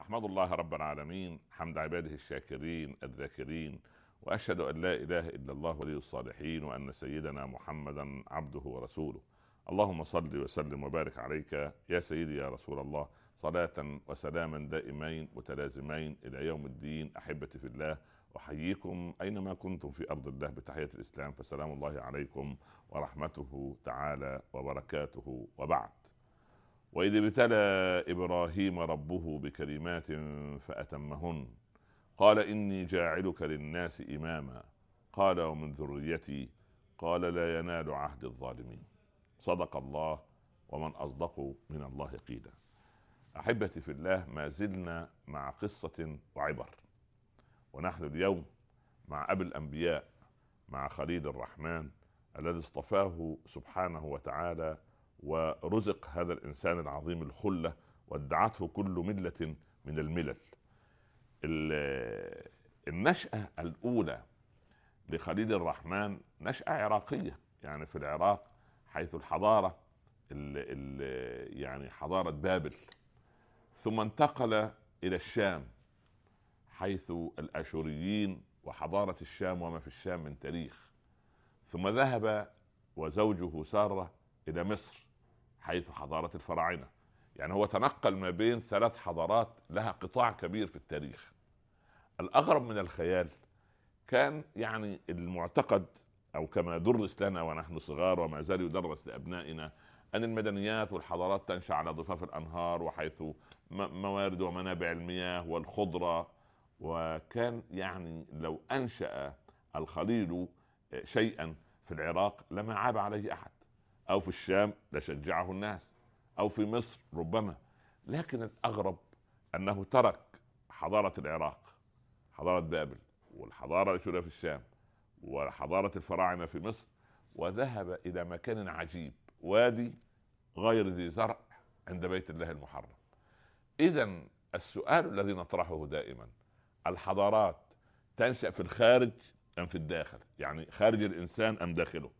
احمد الله رب العالمين حمد عباده الشاكرين الذاكرين واشهد ان لا اله الا الله ولي الصالحين وان سيدنا محمدا عبده ورسوله اللهم صل وسلم وبارك عليك يا سيدي يا رسول الله صلاة وسلاما دائمين متلازمين إلى يوم الدين أحبتي في الله أحييكم أينما كنتم في أرض الله بتحية الإسلام فسلام الله عليكم ورحمته تعالى وبركاته وبعد وإذ ابتلى إبراهيم ربه بكلمات فأتمهن قال إني جاعلك للناس إماما قال ومن ذريتي قال لا ينال عهد الظالمين صدق الله ومن أصدق من الله قيلا أحبتي في الله ما زلنا مع قصة وعبر ونحن اليوم مع أبي الأنبياء مع خليل الرحمن الذي اصطفاه سبحانه وتعالى ورزق هذا الانسان العظيم الخله وادعته كل مله من الملل. النشاه الاولى لخليل الرحمن نشاه عراقيه يعني في العراق حيث الحضاره الـ الـ يعني حضاره بابل ثم انتقل الى الشام حيث الاشوريين وحضاره الشام وما في الشام من تاريخ ثم ذهب وزوجه ساره الى مصر حيث حضاره الفراعنه يعني هو تنقل ما بين ثلاث حضارات لها قطاع كبير في التاريخ الاغرب من الخيال كان يعني المعتقد او كما درس لنا ونحن صغار وما زال يدرس لابنائنا ان المدنيات والحضارات تنشا على ضفاف الانهار وحيث موارد ومنابع المياه والخضره وكان يعني لو انشا الخليل شيئا في العراق لما عاب عليه احد او في الشام لشجعه الناس او في مصر ربما لكن الاغرب انه ترك حضاره العراق حضاره بابل والحضاره الاشوريه في الشام وحضاره الفراعنه في مصر وذهب الى مكان عجيب وادي غير ذي زرع عند بيت الله المحرم اذا السؤال الذي نطرحه دائما الحضارات تنشا في الخارج ام في الداخل يعني خارج الانسان ام داخله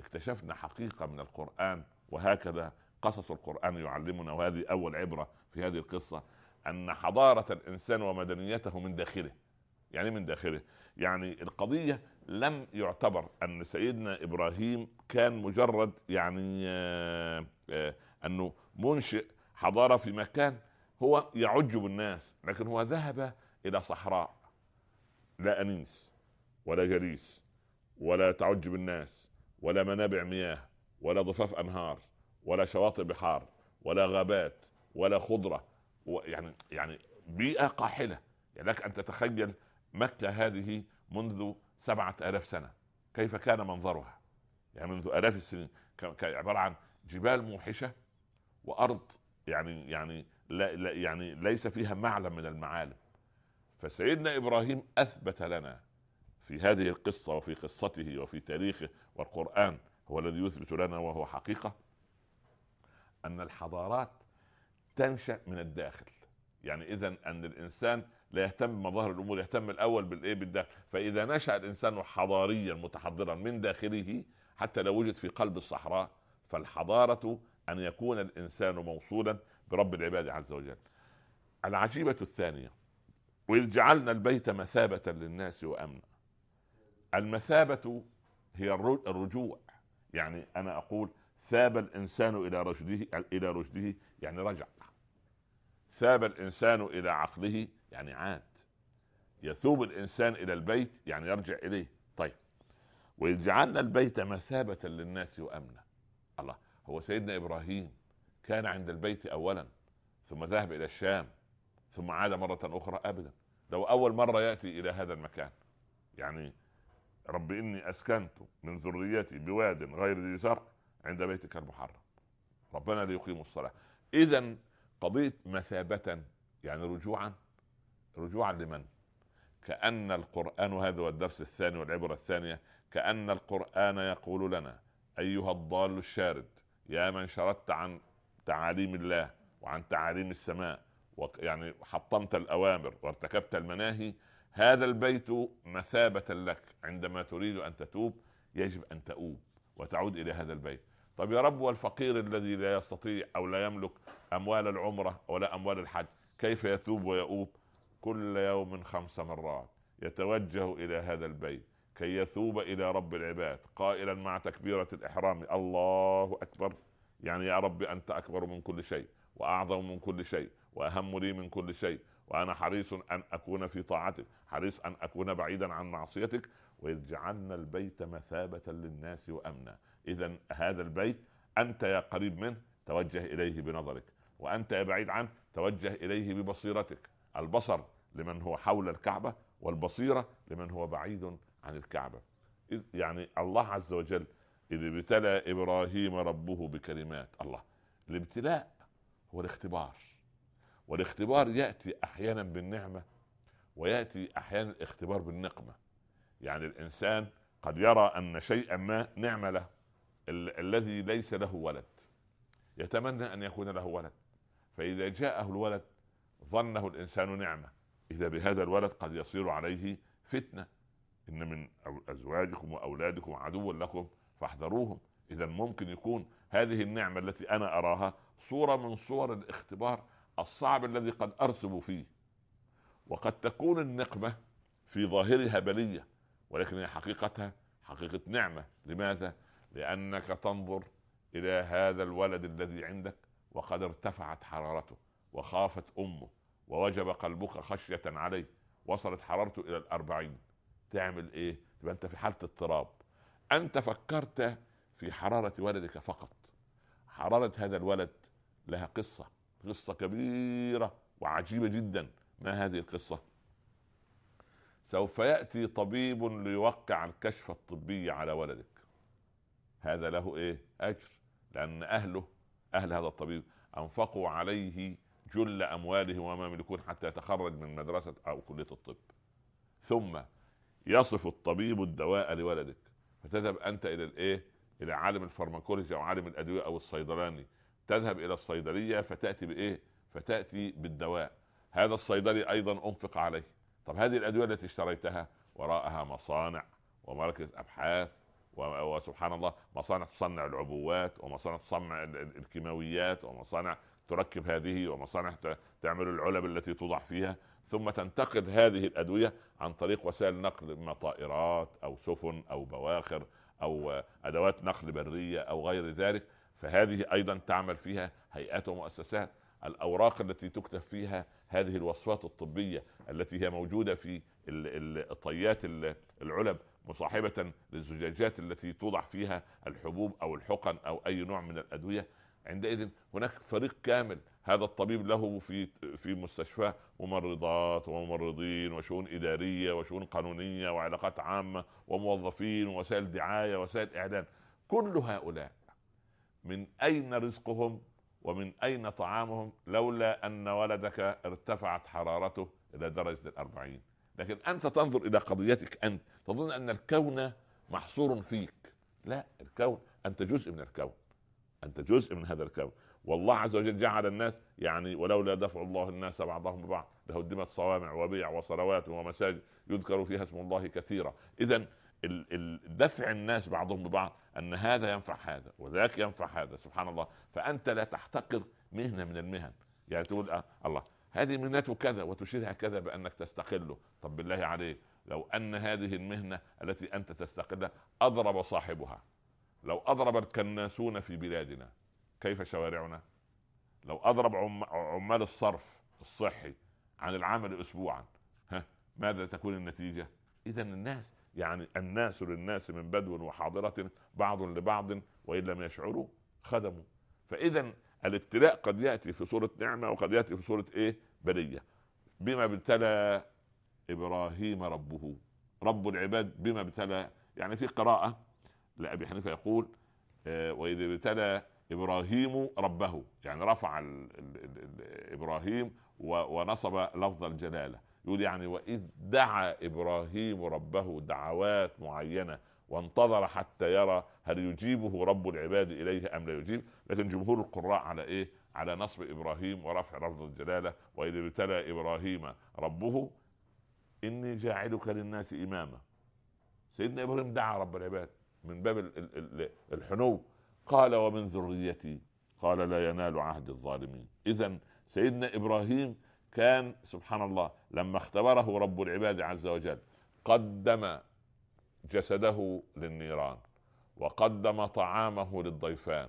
اكتشفنا حقيقه من القران وهكذا قصص القران يعلمنا وهذه اول عبره في هذه القصه ان حضاره الانسان ومدنيته من داخله يعني من داخله يعني القضيه لم يعتبر ان سيدنا ابراهيم كان مجرد يعني آه، آه، انه منشئ حضاره في مكان هو يعج بالناس لكن هو ذهب الى صحراء لا انيس ولا جليس ولا تعج بالناس ولا منابع مياه ولا ضفاف انهار ولا شواطئ بحار ولا غابات ولا خضره يعني يعني بيئه قاحله يعني لك ان تتخيل مكه هذه منذ سبعة آلاف سنة كيف كان منظرها يعني منذ آلاف السنين عبارة عن جبال موحشة وأرض يعني يعني لا, لا يعني ليس فيها معلم من المعالم فسيدنا إبراهيم أثبت لنا في هذه القصه وفي قصته وفي تاريخه والقران هو الذي يثبت لنا وهو حقيقه ان الحضارات تنشا من الداخل يعني اذا ان الانسان لا يهتم بمظاهر الامور يهتم الاول بالايه بالداخل فاذا نشا الانسان حضاريا متحضرا من داخله حتى لو وجد في قلب الصحراء فالحضاره ان يكون الانسان موصولا برب العباد عز وجل العجيبه الثانيه واذ جعلنا البيت مثابه للناس وامنا المثابة هي الرجوع يعني أنا أقول ثاب الإنسان إلى رشده إلى رشده يعني رجع ثاب الإنسان إلى عقله يعني عاد يثوب الإنسان إلى البيت يعني يرجع إليه طيب وإذ جعلنا البيت مثابة للناس وأمنا الله هو سيدنا إبراهيم كان عند البيت أولا ثم ذهب إلى الشام ثم عاد مرة أخرى أبدا لو أول مرة يأتي إلى هذا المكان يعني رب إني أسكنت من ذريتي بواد غير ذي زرع عند بيتك المحرم ربنا ليقيموا الصلاة إذا قضية مثابة يعني رجوعا رجوعا لمن؟ كأن القرآن هذا هو الدرس الثاني والعبرة الثانية كأن القرآن يقول لنا أيها الضال الشارد يا من شردت عن تعاليم الله وعن تعاليم السماء ويعني حطمت الأوامر وارتكبت المناهي هذا البيت مثابة لك عندما تريد أن تتوب يجب أن تؤوب وتعود إلى هذا البيت طب يا رب والفقير الذي لا يستطيع أو لا يملك أموال العمرة ولا أموال الحج كيف يتوب ويؤوب كل يوم خمس مرات يتوجه إلى هذا البيت كي يثوب إلى رب العباد قائلا مع تكبيرة الإحرام الله أكبر يعني يا رب أنت أكبر من كل شيء وأعظم من كل شيء وأهم لي من كل شيء وانا حريص ان اكون في طاعتك حريص ان اكون بعيدا عن معصيتك واذ جعلنا البيت مثابه للناس وامنا اذا هذا البيت انت يا قريب منه توجه اليه بنظرك وانت يا بعيد عنه توجه اليه ببصيرتك البصر لمن هو حول الكعبه والبصيره لمن هو بعيد عن الكعبه يعني الله عز وجل اذ ابتلى ابراهيم ربه بكلمات الله الابتلاء هو الاختبار والاختبار ياتي احيانا بالنعمه وياتي احيانا الاختبار بالنقمه يعني الانسان قد يرى ان شيئا ما نعمه له ال- الذي ليس له ولد يتمنى ان يكون له ولد فاذا جاءه الولد ظنه الانسان نعمه اذا بهذا الولد قد يصير عليه فتنه ان من ازواجكم واولادكم عدوا لكم فاحذروهم اذا ممكن يكون هذه النعمه التي انا اراها صوره من صور الاختبار الصعب الذي قد ارسب فيه وقد تكون النقمه في ظاهرها بليه ولكن هي حقيقتها حقيقه نعمه لماذا لانك تنظر الى هذا الولد الذي عندك وقد ارتفعت حرارته وخافت امه ووجب قلبك خشيه عليه وصلت حرارته الى الاربعين تعمل ايه تبقى انت في حاله اضطراب انت فكرت في حراره ولدك فقط حراره هذا الولد لها قصه قصه كبيره وعجيبه جدا ما هذه القصه سوف ياتي طبيب ليوقع الكشف الطبي على ولدك هذا له ايه اجر لان اهله اهل هذا الطبيب انفقوا عليه جل امواله وما يملكون حتى يتخرج من مدرسه او كليه الطب ثم يصف الطبيب الدواء لولدك فتذهب انت الى الايه الى عالم الفارماكولوجي او عالم الادويه او الصيدلاني تذهب الى الصيدليه فتاتي بايه؟ فتاتي بالدواء هذا الصيدلي ايضا انفق عليه طب هذه الادويه التي اشتريتها وراءها مصانع ومراكز ابحاث وسبحان الله مصانع تصنع العبوات ومصانع تصنع الكيماويات ومصانع تركب هذه ومصانع تعمل العلب التي توضع فيها ثم تنتقل هذه الادويه عن طريق وسائل نقل اما طائرات او سفن او بواخر او ادوات نقل بريه او غير ذلك فهذه ايضا تعمل فيها هيئات ومؤسسات الاوراق التي تكتب فيها هذه الوصفات الطبيه التي هي موجوده في الطيات العلب مصاحبه للزجاجات التي توضع فيها الحبوب او الحقن او اي نوع من الادويه عندئذ هناك فريق كامل هذا الطبيب له في في مستشفى ممرضات وممرضين وشؤون اداريه وشؤون قانونيه وعلاقات عامه وموظفين ووسائل دعايه ووسائل اعلان كل هؤلاء من اين رزقهم ومن اين طعامهم لولا ان ولدك ارتفعت حرارته الى درجه الاربعين لكن انت تنظر الى قضيتك انت تظن ان الكون محصور فيك لا الكون انت جزء من الكون انت جزء من هذا الكون والله عز وجل جعل الناس يعني ولولا دفع الله الناس بعضهم ببعض لهدمت صوامع وبيع وصلوات ومساجد يذكر فيها اسم الله كثيرا اذا دفع الناس بعضهم ببعض ان هذا ينفع هذا وذاك ينفع هذا سبحان الله فانت لا تحتقر مهنه من المهن يعني تقول أه الله هذه مهنته كذا وتشيرها كذا بانك تستقله طب بالله عليك لو ان هذه المهنه التي انت تستقلها اضرب صاحبها لو اضرب الكناسون في بلادنا كيف شوارعنا؟ لو اضرب عمال الصرف الصحي عن العمل اسبوعا ها ماذا تكون النتيجه؟ اذا الناس يعني الناس للناس من بدو وحاضرة بعض لبعض وإن لم يشعروا خدموا فإذا الابتلاء قد يأتي في صورة نعمة وقد يأتي في صورة إيه بلية بما ابتلى إبراهيم ربه رب العباد بما ابتلى يعني في قراءة لأبي حنيفة يقول آه، وإذا ابتلى إبراهيم ربه يعني رفع الـ الـ الـ إبراهيم ونصب لفظ الجلالة يقول يعني واذ دعا ابراهيم ربه دعوات معينه وانتظر حتى يرى هل يجيبه رب العباد اليه ام لا يجيب لكن جمهور القراء على ايه على نصب ابراهيم ورفع لفظ الجلاله واذ ابتلى ابراهيم ربه اني جاعلك للناس اماما سيدنا ابراهيم دعا رب العباد من باب الحنو قال ومن ذريتي قال لا ينال عهد الظالمين اذا سيدنا ابراهيم كان سبحان الله لما اختبره رب العباد عز وجل قدم جسده للنيران وقدم طعامه للضيفان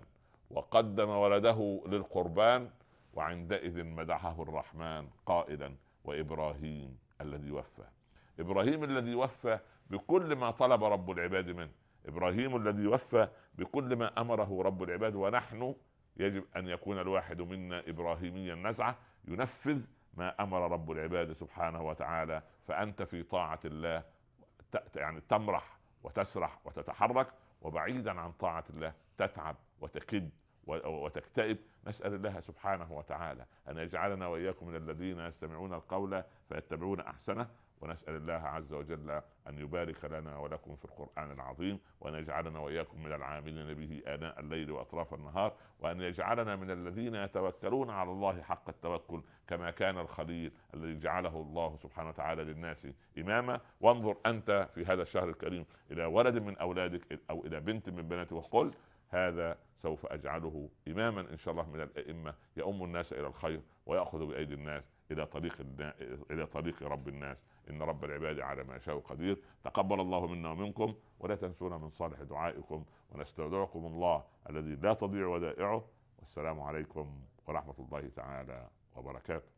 وقدم ولده للقربان وعندئذ مدحه الرحمن قائلا وابراهيم الذي وفى ابراهيم الذي وفى بكل ما طلب رب العباد منه ابراهيم الذي وفى بكل ما امره رب العباد ونحن يجب ان يكون الواحد منا ابراهيميا نزعه ينفذ ما امر رب العباد سبحانه وتعالى فانت في طاعه الله يعني تمرح وتسرح وتتحرك وبعيدا عن طاعه الله تتعب وتكد وتكتئب نسأل الله سبحانه وتعالى أن يجعلنا وإياكم من الذين يستمعون القول فيتبعون أحسنه ونسأل الله عز وجل أن يبارك لنا ولكم في القرآن العظيم وأن يجعلنا وإياكم من العاملين به آناء الليل وأطراف النهار وأن يجعلنا من الذين يتوكلون على الله حق التوكل كما كان الخليل الذي جعله الله سبحانه وتعالى للناس إماما وانظر أنت في هذا الشهر الكريم إلى ولد من أولادك أو إلى بنت من بناتك وقل هذا سوف اجعله اماما ان شاء الله من الائمه يؤم الناس الى الخير وياخذ بايدي الناس الى طريق الى طريق رب الناس ان رب العباد على ما يشاء قدير تقبل الله منا ومنكم ولا تنسونا من صالح دعائكم ونستودعكم الله الذي لا تضيع ودائعه والسلام عليكم ورحمه الله تعالى وبركاته